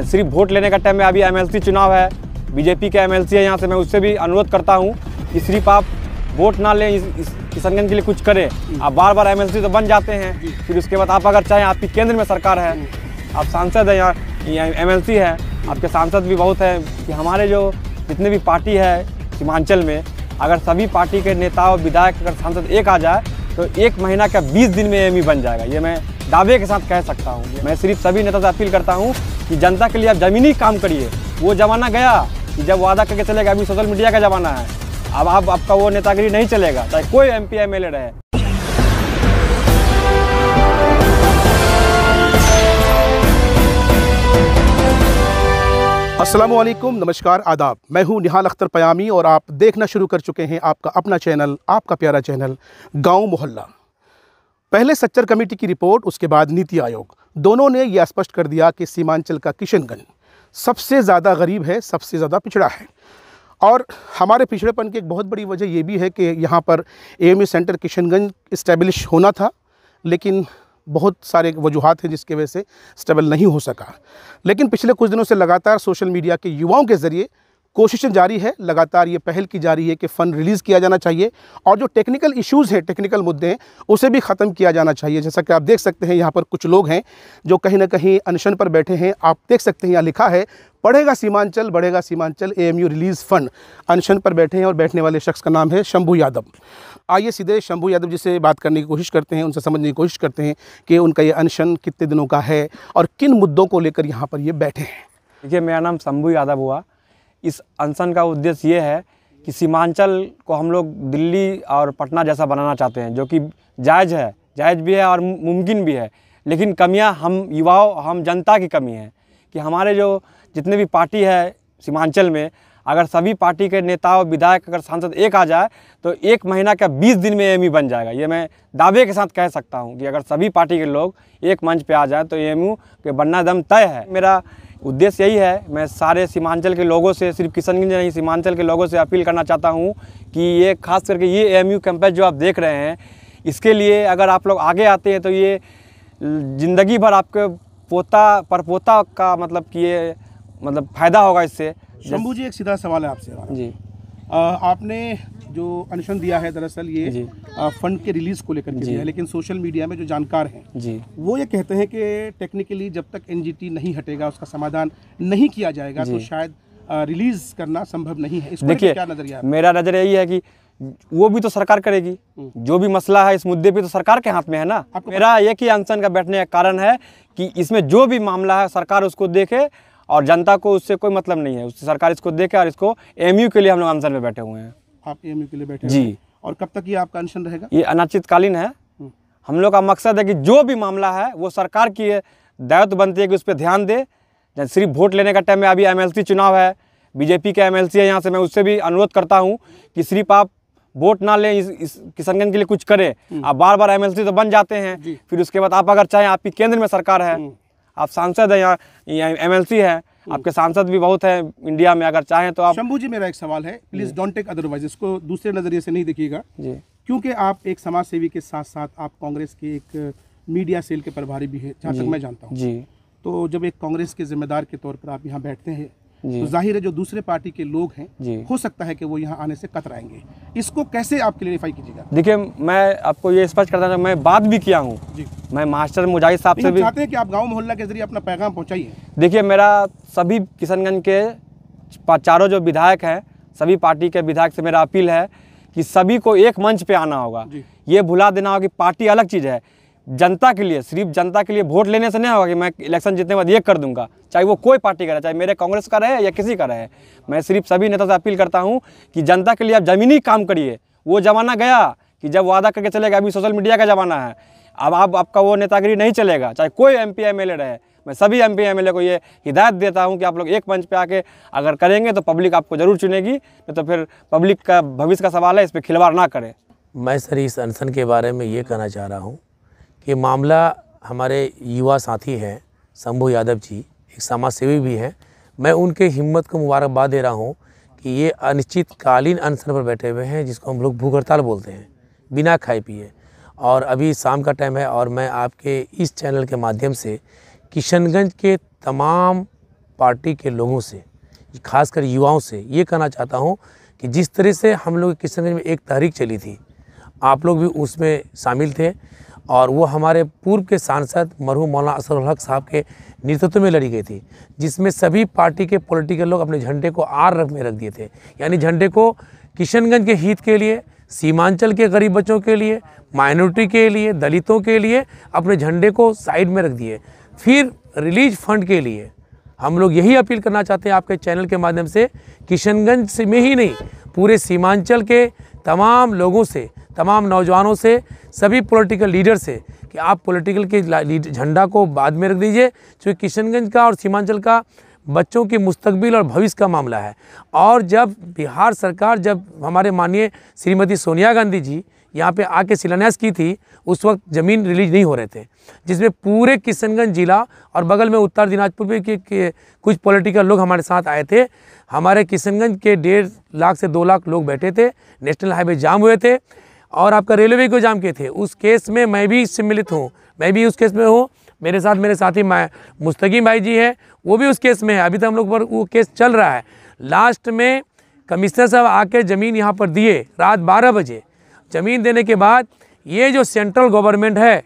सिर्फ वोट लेने का टाइम में अभी एमएलसी चुनाव है बीजेपी के एमएलसी है यहाँ से मैं उससे भी अनुरोध करता हूँ कि सिर्फ आप वोट ना लें किसानगंज के लिए कुछ करें आप बार बार एमएलसी तो बन जाते हैं फिर उसके बाद आप अगर चाहें आपकी केंद्र में सरकार है आप सांसद हैं यहाँ एम सी है आपके सांसद भी बहुत हैं कि हमारे जो जितने भी पार्टी है सीमांचल में अगर सभी पार्टी के नेता और विधायक अगर सांसद एक आ जाए तो एक महीना का बीस दिन में एम e बन जाएगा ये मैं दावे के साथ कह सकता हूँ मैं सिर्फ सभी नेता से अपील करता हूँ कि जनता के लिए आप ज़मीनी काम करिए वो ज़माना गया कि जब वादा करके चलेगा अभी सोशल मीडिया का ज़माना है अब आप आपका वो नेतागिरी नहीं चलेगा चाहे कोई एम पी एम रहे असलम नमस्कार आदाब मैं हूं निहाल अख्तर पयामी और आप देखना शुरू कर चुके हैं आपका अपना चैनल आपका प्यारा चैनल गांव मोहल्ला पहले सच्चर कमेटी की रिपोर्ट उसके बाद नीति आयोग दोनों ने यह स्पष्ट कर दिया कि सीमांचल का किशनगंज सबसे ज़्यादा गरीब है सबसे ज़्यादा पिछड़ा है और हमारे पिछड़ेपन की एक बहुत बड़ी वजह यह भी है कि यहाँ पर A e centre Kishanganj establish होना था लेकिन बहुत सारे वजूहत हैं जिसके वजह से स्टेबल नहीं हो सका लेकिन पिछले कुछ दिनों से लगातार सोशल मीडिया के युवाओं के ज़रिए कोशिशें जारी है लगातार ये पहल की जा रही है कि फ़ंड रिलीज़ किया जाना चाहिए और जो टेक्निकल इश्यूज़ हैं टेक्निकल मुद्दे हैं उसे भी ख़त्म किया जाना चाहिए जैसा कि आप देख सकते हैं यहाँ पर कुछ लोग हैं जो कहीं ना कहीं अनशन पर बैठे हैं आप देख सकते हैं यहाँ लिखा है पढ़ेगा सीमांचल बढ़ेगा सीमांचल ए रिलीज़ फ़ंड अनशन पर बैठे हैं और बैठने वाले शख्स का नाम है शंभू यादव आइए सीधे शंभू यादव जी से बात करने की कोशिश करते हैं उनसे समझने की कोशिश करते हैं कि उनका ये अनशन कितने दिनों का है और किन मुद्दों को लेकर यहाँ पर ये बैठे हैं देखिए मेरा नाम शंभू यादव हुआ इस अनशन का उद्देश्य ये है कि सीमांचल को हम लोग दिल्ली और पटना जैसा बनाना चाहते हैं जो कि जायज़ है जायज़ भी है और मुमकिन भी है लेकिन कमियां हम युवाओं हम जनता की कमी है कि हमारे जो जितने भी पार्टी है सीमांचल में अगर सभी पार्टी के नेता और विधायक अगर सांसद एक आ जाए तो एक महीना का बीस दिन में एम बन जाएगा ये मैं दावे के साथ कह सकता हूँ कि अगर सभी पार्टी के लोग एक मंच पर आ जाए तो एम के बनना दम तय है मेरा उद्देश्य यही है मैं सारे सीमांचल के लोगों से सिर्फ किशनगंज नहीं सीमांचल के लोगों से अपील करना चाहता हूँ कि ये खास करके ये यू कैंपस जो आप देख रहे हैं इसके लिए अगर आप लोग आगे आते हैं तो ये ज़िंदगी भर आपके पोता पर पोता का मतलब कि ये मतलब फ़ायदा होगा इससे शंभू जी एक सीधा सवाल है आपसे जी आ, आपने जो अनशन दिया है दरअसल ये फंड के रिलीज को लेकर के है लेकिन सोशल मीडिया में जो जानकार हैं वो ये कहते हैं कि टेक्निकली जब तक एनजीटी नहीं हटेगा उसका समाधान नहीं किया जाएगा तो शायद रिलीज करना संभव नहीं है देखिए क्या नजरिया मेरा नजर यही है कि वो भी तो सरकार करेगी हम्म। जो भी मसला है इस मुद्दे पे तो सरकार के हाथ में है ना मेरा एक ही अनशन का बैठने का कारण है कि इसमें जो भी मामला है सरकार उसको देखे और जनता को उससे कोई मतलब नहीं है उससे सरकार इसको देखे और इसको एमयू के लिए हम लोग अनशन में बैठे हुए हैं आप एएमयू के लिए बैठे जी और कब तक ये आपका अनशन रहेगा ये अनिश्चितकालीन है हम्म। हम लोग का मकसद है कि जो भी मामला है वो सरकार की दायित्व बनती है कि उस पर ध्यान दे सिर्फ वोट लेने का टाइम में अभी एमएलसी चुनाव है बीजेपी का एमएलसी है यहाँ से मैं उससे भी अनुरोध करता हूँ कि सिर्फ आप वोट ना लें इस, इस किशनगंज के लिए कुछ करें हम्म। आप बार बार एमएलसी तो बन जाते हैं फिर उसके बाद आप अगर चाहें आपकी केंद्र में सरकार है हम्म। आप सांसद हैं यहाँ एम एल है हम्म। आपके सांसद भी बहुत हैं इंडिया में अगर चाहें तो आप शंभू जी मेरा एक सवाल है प्लीज डोंट टेक अदरवाइज इसको दूसरे नजरिए से नहीं देखिएगा जी क्योंकि आप एक समाज सेवी के साथ साथ आप कांग्रेस के एक मीडिया सेल के प्रभारी भी है जहाँ तक मैं जानता हूँ जी तो जब एक कांग्रेस के जिम्मेदार के तौर पर आप यहाँ बैठते हैं तो जाहिर है जो दूसरे पार्टी के लोग हैं हो सकता है कि वो यहाँ आने से कतराएंगे इसको कैसे आप क्लियरिफाई कीजिएगा देखिए मैं आपको ये स्पष्ट करता हूँ मैं बात भी किया हूँ मैं मास्टर मुजाहिद साहब से भी चाहते हैं कि आप गाँव मोहल्ला के जरिए अपना पैगाम पहुँचाइए देखिए मेरा सभी किशनगंज के चारों जो विधायक हैं सभी पार्टी के विधायक से मेरा अपील है कि सभी को एक मंच पे आना होगा ये भुला देना होगा कि पार्टी अलग चीज़ है जनता के लिए सिर्फ जनता के लिए वोट लेने से नहीं होगा कि मैं इलेक्शन जीतने के बाद ये कर दूंगा चाहे वो कोई पार्टी का रहे चाहे मेरे कांग्रेस का रहे या किसी का रहे मैं सिर्फ सभी नेता से अपील करता हूँ कि जनता के लिए आप ज़मीनी काम करिए वो ज़माना गया कि जब वादा करके चलेगा अभी सोशल मीडिया का ज़माना है अब आप आपका वो नेतागिरी नहीं चलेगा चाहे कोई एम पी रहे मैं सभी एम पी को ये हिदायत देता हूँ कि आप लोग एक मंच पे आके अगर करेंगे तो पब्लिक आपको ज़रूर चुनेगी नहीं तो फिर पब्लिक का भविष्य का सवाल है इस पर खिलवाड़ ना करें मैं सर इस अनशन के बारे में ये कहना चाह रहा हूँ कि मामला हमारे युवा साथी हैं शंभू यादव जी एक समाज सेवी भी हैं मैं उनके हिम्मत को मुबारकबाद दे रहा हूँ कि ये अनिश्चितकालीन अनशन पर बैठे हुए हैं जिसको हम लोग भूख हड़ताल बोलते हैं बिना खाए पिए और अभी शाम का टाइम है और मैं आपके इस चैनल के माध्यम से किशनगंज के तमाम पार्टी के लोगों से खासकर युवाओं से ये कहना चाहता हूँ कि जिस तरह से हम लोग किशनगंज में एक तहरीक चली थी आप लोग भी उसमें शामिल थे और वो हमारे पूर्व के सांसद मरहू मौलाना असरुल हक साहब के नेतृत्व में लड़ी गई थी जिसमें सभी पार्टी के पॉलिटिकल लोग अपने झंडे को आर रख में रख दिए थे यानी झंडे को किशनगंज के हित के लिए सीमांचल के गरीब बच्चों के लिए माइनॉरिटी के लिए दलितों के लिए अपने झंडे को साइड में रख दिए फिर रिलीज फंड के लिए हम लोग यही अपील करना चाहते हैं आपके चैनल के माध्यम से किशनगंज में ही नहीं पूरे सीमांचल के तमाम लोगों से तमाम नौजवानों से सभी पॉलिटिकल लीडर से कि आप पॉलिटिकल के झंडा को बाद में रख दीजिए क्योंकि किशनगंज का और सीमांचल का बच्चों के मुस्तबिल और भविष्य का मामला है और जब बिहार सरकार जब हमारे माननीय श्रीमती सोनिया गांधी जी यहाँ पे आके शिलान्यास की थी उस वक्त ज़मीन रिलीज नहीं हो रहे थे जिसमें पूरे किशनगंज जिला और बगल में उत्तर दिनाजपुर भी के, के कुछ पॉलिटिकल लोग हमारे साथ आए थे हमारे किशनगंज के डेढ़ लाख से दो लाख लोग बैठे थे नेशनल हाईवे जाम हुए थे और आपका रेलवे को जाम किए थे उस केस में मैं भी सम्मिलित हूँ मैं भी उस केस में हूँ मेरे साथ मेरे साथी मैं मुस्तकीम भाई जी हैं वो भी उस केस में है अभी तक तो हम लोग पर वो केस चल रहा है लास्ट में कमिश्नर साहब आके ज़मीन यहाँ पर दिए रात बारह बजे ज़मीन देने के बाद ये जो सेंट्रल गवर्नमेंट है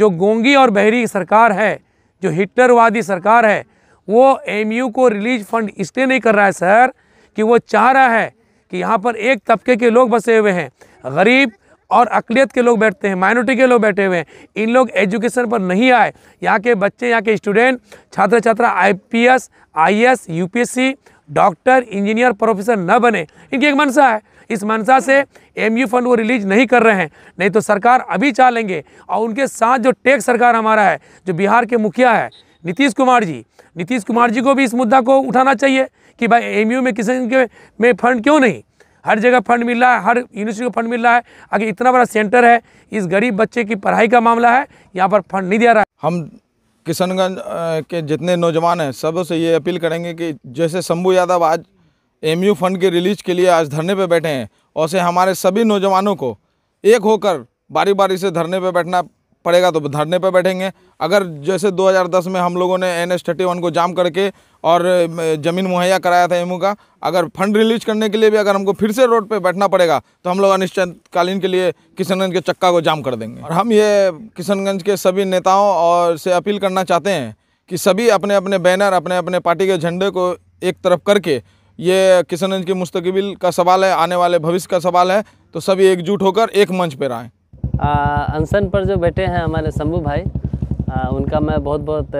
जो गोंगी और बहरी सरकार है जो हिटलरवादी सरकार है वो एमयू को रिलीज फंड इसलिए नहीं कर रहा है सर कि वो चाह रहा है कि यहाँ पर एक तबके के लोग बसे हुए हैं गरीब और अकलियत के लोग बैठते हैं माइनॉरिटी के लोग बैठे हुए हैं इन लोग एजुकेशन पर नहीं आए यहाँ के बच्चे यहाँ के स्टूडेंट छात्र छात्रा IPS IAS UPSC doctor engineer professor न बने इनकी एक मनसा है इस मनसा से एमयू फंड वो रिलीज नहीं कर रहे हैं नहीं तो सरकार अभी चाह लेंगे और उनके साथ जो टैक्स सरकार हमारा है जो बिहार के मुखिया है नीतीश कुमार जी नीतीश कुमार जी को भी इस मुद्दा को उठाना चाहिए कि भाई एम में किसी के में फंड क्यों नहीं हर जगह फंड मिल रहा है हर यूनिवर्सिटी को फंड मिल रहा है आगे इतना बड़ा सेंटर है इस गरीब बच्चे की पढ़ाई का मामला है यहाँ पर फंड नहीं दिया रहा है हम किशनगंज के जितने नौजवान हैं सबसे ये अपील करेंगे कि जैसे शंभू यादव आज एमयू फंड के रिलीज के लिए आज धरने पर बैठे हैं और से हमारे सभी नौजवानों को एक होकर बारी बारी से धरने पर बैठना पड़ेगा तो धरने पर बैठेंगे अगर जैसे 2010 में हम लोगों ने एन एस थर्टी वन को जाम करके और ज़मीन मुहैया कराया था एमयू का अगर फंड रिलीज करने के लिए भी अगर हमको फिर से रोड पर बैठना पड़ेगा तो हम लोग अनिश्चितकालीन के लिए किशनगंज के चक्का को जाम कर देंगे और हम ये किशनगंज के सभी नेताओं और से अपील करना चाहते हैं कि सभी अपने अपने बैनर अपने अपने पार्टी के झंडे को एक तरफ करके ये किशनगंज के मुस्तबिल का सवाल है आने वाले भविष्य का सवाल है तो सभी एकजुट होकर एक मंच पर आएँ अनसन पर जो बैठे हैं हमारे शंभू भाई आ, उनका मैं बहुत बहुत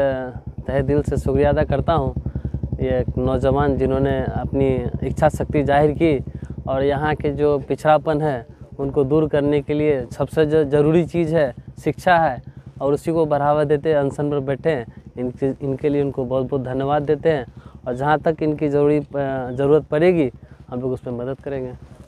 तह दिल से शुक्रिया अदा करता हूँ ये नौजवान जिन्होंने अपनी इच्छा शक्ति जाहिर की और यहाँ के जो पिछड़ापन है उनको दूर करने के लिए सबसे जो ज़रूरी चीज़ है शिक्षा है और उसी को बढ़ावा देते हैं अनशन पर बैठे हैं इनके इनके लिए उनको बहुत बहुत धन्यवाद देते हैं और जहाँ तक इनकी जरूरी ज़रूरत पड़ेगी हम लोग उस पर मदद करेंगे